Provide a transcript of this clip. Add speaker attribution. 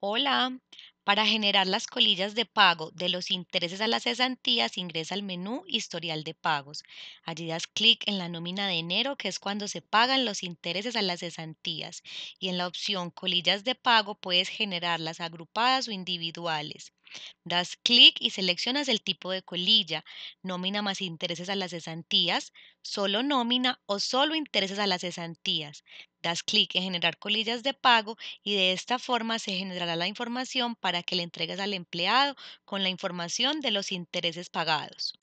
Speaker 1: Hola. Para generar las colillas de pago de los intereses a las cesantías, ingresa al menú Historial de pagos. Allí das clic en la nómina de enero, que es cuando se pagan los intereses a las cesantías, y en la opción Colillas de pago puedes generarlas agrupadas o individuales. Das clic y seleccionas el tipo de colilla, nómina más intereses a las cesantías, solo nómina o solo intereses a las cesantías. Das clic en generar colillas de pago y de esta forma se generará la información para que le entregues al empleado con la información de los intereses pagados.